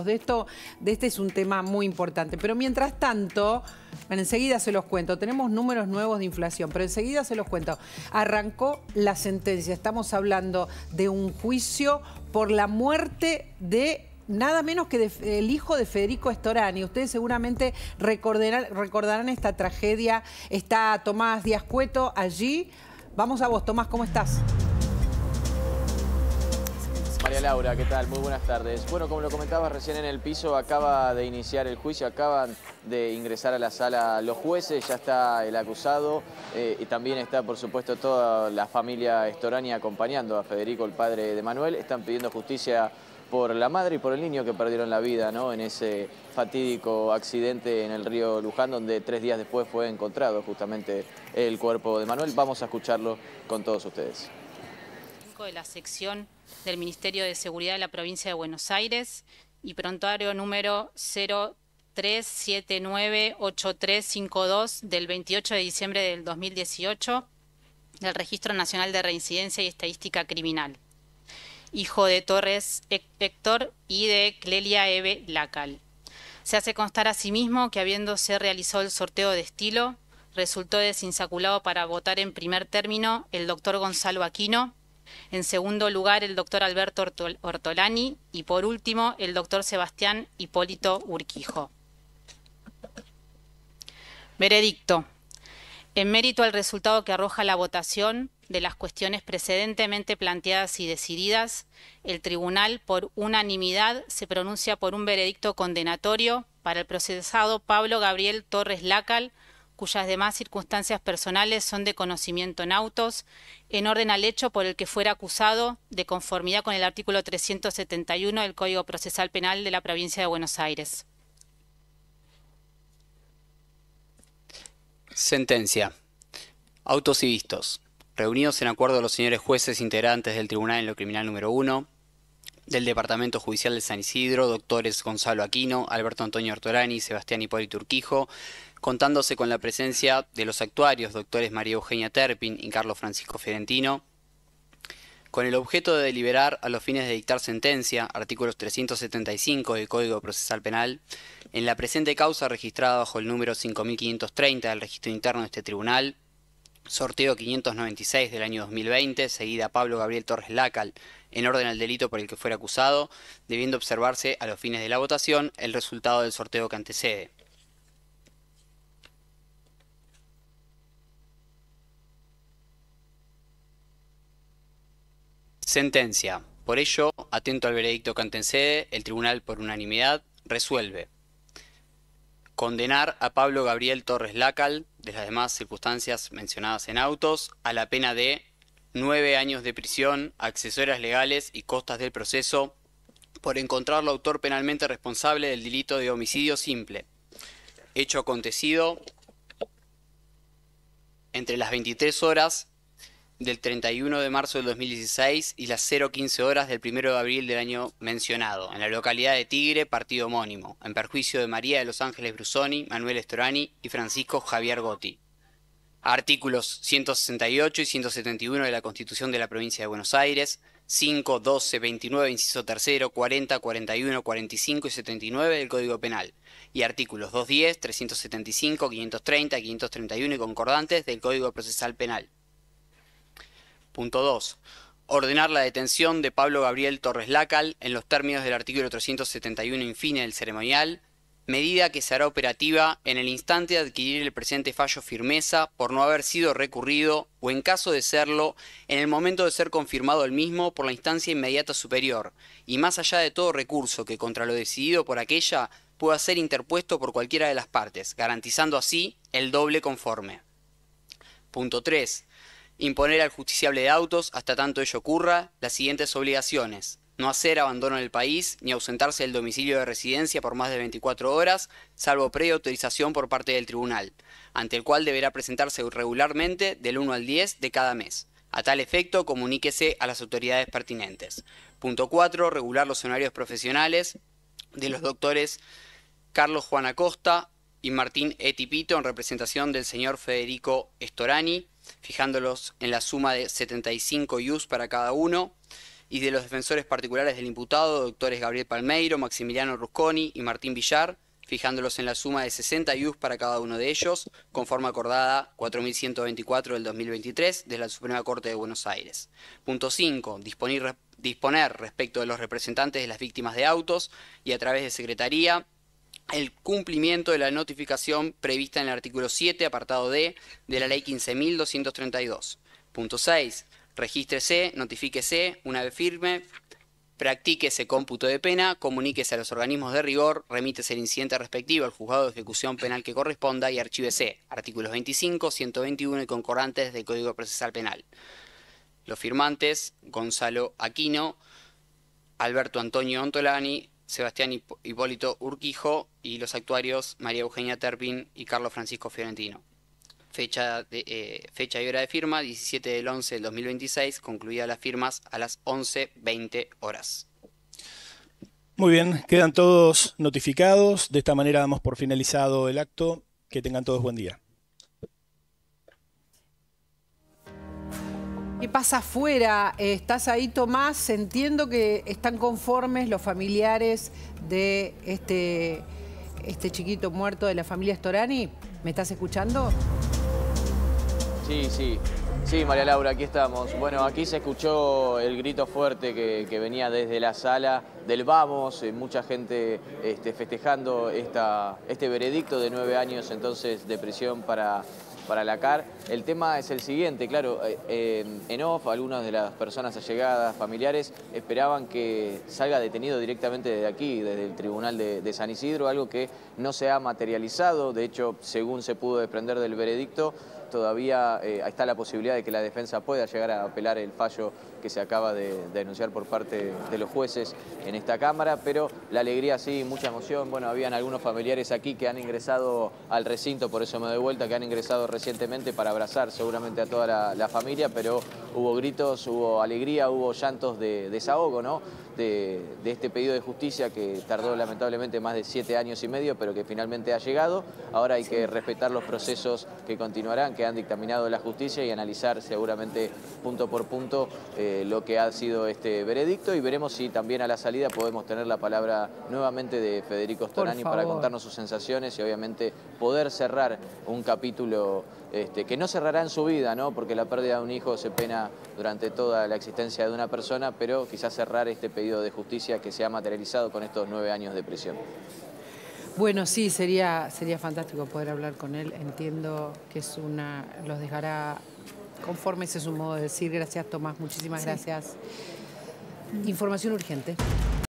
De esto, de este es un tema muy importante. Pero mientras tanto, enseguida se los cuento. Tenemos números nuevos de inflación, pero enseguida se los cuento. Arrancó la sentencia. Estamos hablando de un juicio por la muerte de nada menos que el hijo de Federico Estorani. Ustedes seguramente recordarán, recordarán esta tragedia. Está Tomás Díaz Cueto allí. Vamos a vos, Tomás, ¿cómo estás? Hola, Laura, ¿qué tal? Muy buenas tardes. Bueno, como lo comentabas recién en el piso, acaba de iniciar el juicio, acaban de ingresar a la sala los jueces, ya está el acusado eh, y también está, por supuesto, toda la familia Estorani acompañando a Federico, el padre de Manuel. Están pidiendo justicia por la madre y por el niño que perdieron la vida ¿no? en ese fatídico accidente en el río Luján, donde tres días después fue encontrado justamente el cuerpo de Manuel. Vamos a escucharlo con todos ustedes de la sección del Ministerio de Seguridad de la provincia de Buenos Aires y prontuario número 03798352 del 28 de diciembre del 2018 del Registro Nacional de Reincidencia y Estadística Criminal. Hijo de Torres Héctor y de Clelia Eve Lacal. Se hace constar asimismo que habiéndose realizado el sorteo de estilo, resultó desinsaculado para votar en primer término el doctor Gonzalo Aquino, en segundo lugar, el doctor Alberto Ortolani. Y por último, el doctor Sebastián Hipólito Urquijo. Veredicto. En mérito al resultado que arroja la votación de las cuestiones precedentemente planteadas y decididas, el Tribunal, por unanimidad, se pronuncia por un veredicto condenatorio para el procesado Pablo Gabriel Torres Lacal cuyas demás circunstancias personales son de conocimiento en autos, en orden al hecho por el que fuera acusado, de conformidad con el artículo 371 del Código Procesal Penal de la Provincia de Buenos Aires. Sentencia. Autos y vistos. Reunidos en acuerdo a los señores jueces integrantes del Tribunal en lo Criminal número 1, del Departamento Judicial de San Isidro, doctores Gonzalo Aquino, Alberto Antonio Ortorani, Sebastián Hipólito Turquijo, contándose con la presencia de los actuarios, doctores María Eugenia Terpin y Carlos Francisco Fiorentino, con el objeto de deliberar a los fines de dictar sentencia, artículos 375 del Código Procesal Penal, en la presente causa registrada bajo el número 5530 del registro interno de este tribunal, sorteo 596 del año 2020, seguida Pablo Gabriel Torres Lacal en orden al delito por el que fuera acusado, debiendo observarse a los fines de la votación el resultado del sorteo que antecede. Sentencia. Por ello, atento al veredicto que antecede, el tribunal por unanimidad resuelve condenar a Pablo Gabriel Torres Lacal, de las demás circunstancias mencionadas en autos, a la pena de nueve años de prisión, accesorias legales y costas del proceso por encontrarlo autor penalmente responsable del delito de homicidio simple, hecho acontecido entre las 23 horas del 31 de marzo del 2016 y las 0.15 horas del 1 de abril del año mencionado, en la localidad de Tigre, partido homónimo, en perjuicio de María de los Ángeles Brusoni, Manuel Estorani y Francisco Javier Gotti. Artículos 168 y 171 de la Constitución de la Provincia de Buenos Aires, 5, 12, 29, inciso 3, 40, 41, 45 y 79 del Código Penal, y artículos 210, 375, 530, 531 y concordantes del Código Procesal Penal. Punto 2. Ordenar la detención de Pablo Gabriel Torres Lacal en los términos del artículo 371 infine del ceremonial, medida que se hará operativa en el instante de adquirir el presente fallo firmeza por no haber sido recurrido o en caso de serlo, en el momento de ser confirmado el mismo por la instancia inmediata superior, y más allá de todo recurso que contra lo decidido por aquella pueda ser interpuesto por cualquiera de las partes, garantizando así el doble conforme. Punto 3 imponer al justiciable de autos hasta tanto ello ocurra las siguientes obligaciones. No hacer abandono del país ni ausentarse del domicilio de residencia por más de 24 horas, salvo previa autorización por parte del tribunal, ante el cual deberá presentarse regularmente del 1 al 10 de cada mes. A tal efecto, comuníquese a las autoridades pertinentes. Punto 4. Regular los escenarios profesionales de los doctores Carlos Juan Acosta y Martín Etipito en representación del señor Federico Estorani fijándolos en la suma de 75 IUs para cada uno, y de los defensores particulares del imputado, doctores Gabriel Palmeiro, Maximiliano Rusconi y Martín Villar, fijándolos en la suma de 60 IUs para cada uno de ellos, conforme acordada 4124 del 2023 de la Suprema Corte de Buenos Aires. Punto 5. Disponer, disponer respecto de los representantes de las víctimas de autos y a través de Secretaría el cumplimiento de la notificación prevista en el artículo 7, apartado D, de la Ley 15.232. Punto 6. Regístrese, notifíquese, una vez firme, practíquese ese cómputo de pena, comuníquese a los organismos de rigor, remítese el incidente respectivo al juzgado de ejecución penal que corresponda y archívese. Artículos 25, 121 y concordantes del Código Procesal Penal. Los firmantes, Gonzalo Aquino, Alberto Antonio Ontolani, Sebastián Hipólito Urquijo y los actuarios María Eugenia Terpin y Carlos Francisco Fiorentino. Fecha, eh, fecha y hora de firma, 17 del 11 del 2026, concluidas las firmas a las 11.20 horas. Muy bien, quedan todos notificados. De esta manera damos por finalizado el acto. Que tengan todos buen día. ¿Qué pasa afuera? Eh, estás ahí, Tomás. Entiendo que están conformes los familiares de este, este, chiquito muerto de la familia Storani. ¿Me estás escuchando? Sí, sí. Sí, María Laura, aquí estamos. Bueno, aquí se escuchó el grito fuerte que, venía desde la sala del Vamos, eh, mucha gente este, festejando este veredicto de nueve años entonces de prisión para para la CAR. El tema es el siguiente, claro, eh, eh, en off algunas de las personas allegadas, familiares, esperaban que salga detenido directamente desde aquí, desde el Tribunal de, de San Isidro, algo que no se ha materializado, de hecho, según se pudo desprender del veredicto, todavía eh, está la posibilidad de que la defensa pueda llegar a apelar el fallo que se acaba de, denunciar por parte de los jueces en esta Cámara, pero la alegría sí, mucha emoción. Bueno, habían algunos familiares aquí que han ingresado al recinto, por eso me doy vuelta, que han ingresado recientemente para abrazar seguramente a toda la, la familia, pero hubo gritos, hubo alegría, hubo llantos de desahogo, ¿no? De, este pedido de justicia que tardó lamentablemente más de siete años y medio, pero que finalmente ha llegado. Ahora hay que respetar los procesos que continuarán, que han dictaminado la justicia y analizar seguramente punto por punto eh, lo que ha sido este veredicto y veremos si también a la salida podemos tener la palabra nuevamente de Federico Storani para contarnos sus sensaciones y obviamente poder cerrar un capítulo este, que no cerrará en su vida, porque la pérdida de un hijo se pena durante toda la existencia de una persona, pero quizás cerrar este pedido de justicia que se ha materializado con estos nueve años de prisión. Bueno, sí, sería, sería fantástico poder hablar con él. Entiendo que es una. los dejará conformes, es su modo de decir. Gracias, Tomás. Muchísimas gracias. Información urgente.